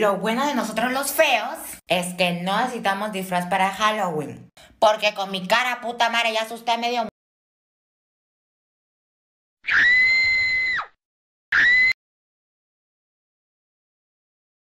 Lo bueno de nosotros los feos es que no necesitamos disfraz para Halloween. Porque con mi cara puta madre ya asusté medio